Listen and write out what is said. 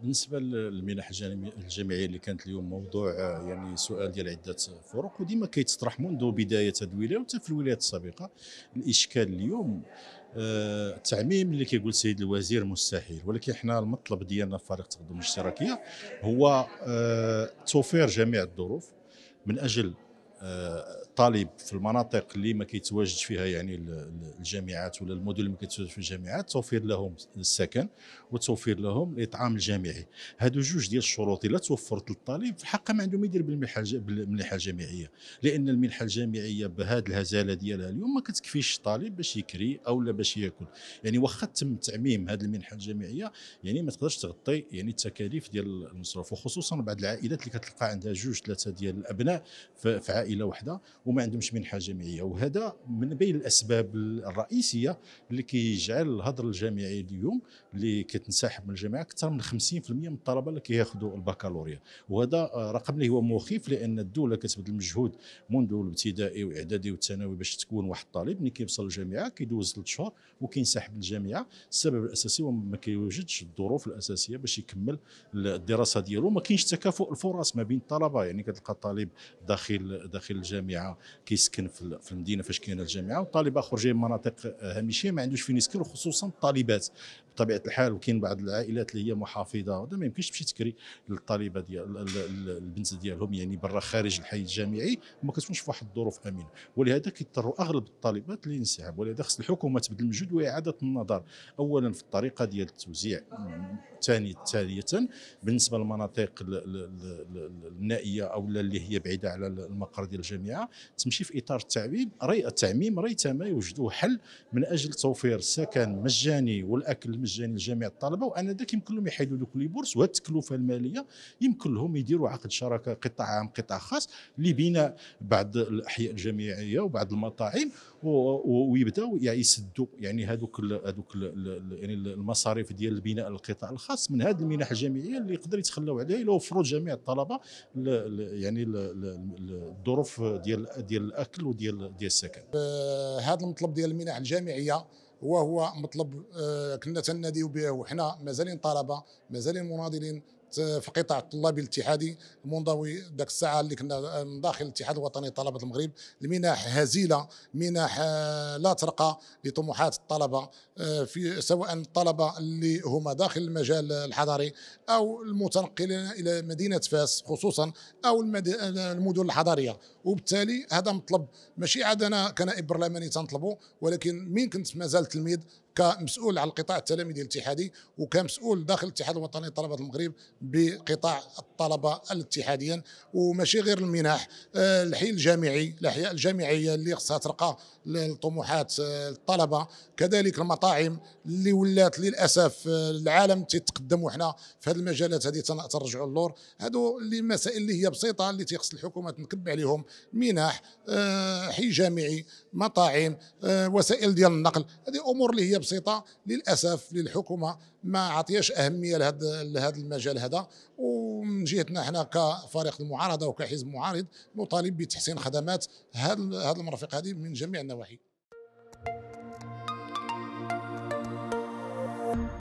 بالنسبه للمنح الجامعيه اللي كانت اليوم موضوع آه، يعني سؤال ديال عده فرق وديما كيتطرح منذ بدايه هذه الولايه وحتى في الولايات السابقه الاشكال اليوم آه، التعميم اللي كيقول السيد الوزير مستحيل ولكن حنا المطلب ديالنا في فريق التقدم الاشتراكيه هو آه، توفير جميع الظروف من اجل طالب في المناطق اللي ما كيتواجد فيها يعني الجامعات ولا المدن اللي ما كيتواجد في الجامعات توفير لهم السكن وتوفير لهم الاطعام الجامعي هادو جوج ديال الشروط الا توفرت للطالب في الحق ما عنده ما يدير بالمنحه الجامعيه لان المنحه الجامعيه بهذه الهزاله ديالها اليوم ما كتكفيش الطالب باش يكري او لا باش ياكل يعني واخا تم تعميم هذه المنحه الجامعيه يعني ما تقدرش تغطي يعني التكاليف ديال المصروف وخصوصا بعض العائلات اللي كتلقى عندها جوج ثلاثه ديال الابناء في عائله عائله واحده وما عندهمش منحه جامعيه وهذا من بين الاسباب الرئيسيه اللي كيجعل الهدر الجامعي اليوم اللي كتنسحب من الجامعه اكثر من 50% من الطلبه اللي كياخذوا البكالوريا وهذا رقم اللي هو مخيف لان الدوله كتبذل مجهود منذ الابتدائي والاعدادي والثانوي باش تكون واحد الطالب ملي كيوصل للجامعه كيدوز ثلاث شهور وكينسحب من الجامعه السبب الاساسي هو ما كيوجدش الظروف الاساسيه باش يكمل الدراسه ديالو ما كاينش تكافؤ الفرص ما بين الطلبه يعني كتلقى طالب داخل داخل داخل الجامعه كيسكن في المدينه فاش كاينه الجامعه وطالب اخر جاي من مناطق آه، هامشيه ما عندوش فين يسكن وخصوصا الطالبات بطبيعه الحال وكاين بعض العائلات اللي هي محافظه ما يمكنش تمشي تكري للطالبه ديال البنت ديالهم يعني برا خارج الحي الجامعي وما كتكونش في واحد الظروف امنه ولهذا كيضطروا اغلب الطالبات للانسحاب ولهذا خص الحكومه تبذل مجهود واعاده النظر اولا في الطريقه ديال التوزيع ثاني ثالثا بالنسبه للمناطق النائيه او اللي هي بعيده على المقر ديال الجامعه تمشي في اطار التعميم ري التعميم ريتما يوجدوا حل من اجل توفير السكن مجاني والاكل مجاني لجميع الطلبه وان ذاك يمكن لهم يحيدوا لك لي بورس وهذه التكلفه الماليه يمكن لهم يديروا عقد شراكه قطاع عام قطاع خاص لبناء بعض الاحياء الجامعيه وبعض المطاعم ويبداوا يعني يسدوا يعني هذوك هذوك يعني المصاريف ديال بناء القطاع الخاص من هذه المنح الجامعيه اللي يقدر يتخلوا عليها الا وفروا جميع الطلبه يعني الظروف ديال ديال الاكل وديال ديال السكن آه، هذا المطلب ديال المنح الجامعيه هو هو مطلب آه، كنا تناديو به وحنا مازالين طلبه مازالين مناضلين في قطاع الطلاب الاتحادي منضوي ذاك الساعه اللي كنا من داخل الاتحاد الوطني لطلبه المغرب المنح هزيله منح آه، لا ترقى لطموحات الطلبه آه، في سواء الطلبه اللي هما داخل المجال الحضري او المتنقلين الى مدينه فاس خصوصا او المدن الحضريه وبالتالي هذا مطلب ماشي عاد انا كنائب برلماني تنطلبه ولكن من كنت مازال تلميذ كمسؤول على القطاع التلاميذي الاتحادي وكمسؤول داخل الاتحاد الوطني لطلبه المغرب بقطاع الطلبه الاتحاديا وماشي غير المنح آه، الحي الجامعي الاحياء الجامعيه اللي خصها ترقى لطموحات آه، الطلبه كذلك المطاعم اللي ولات للاسف آه، العالم تيتقدم وحنا في هذه المجالات هذه تنرجعوا للور هادو اللي مسائل اللي هي بسيطه اللي تيخص الحكومه تنكب عليهم منح حي جامعي مطاعم وسائل ديال النقل هذه امور اللي هي بسيطه للاسف للحكومه ما عطيش اهميه لهذا لهذا المجال هذا ومن جهتنا احنا كفريق المعارضه وكحزب معارض نطالب بتحسين خدمات هذا هذا المرافق هذه من جميع النواحي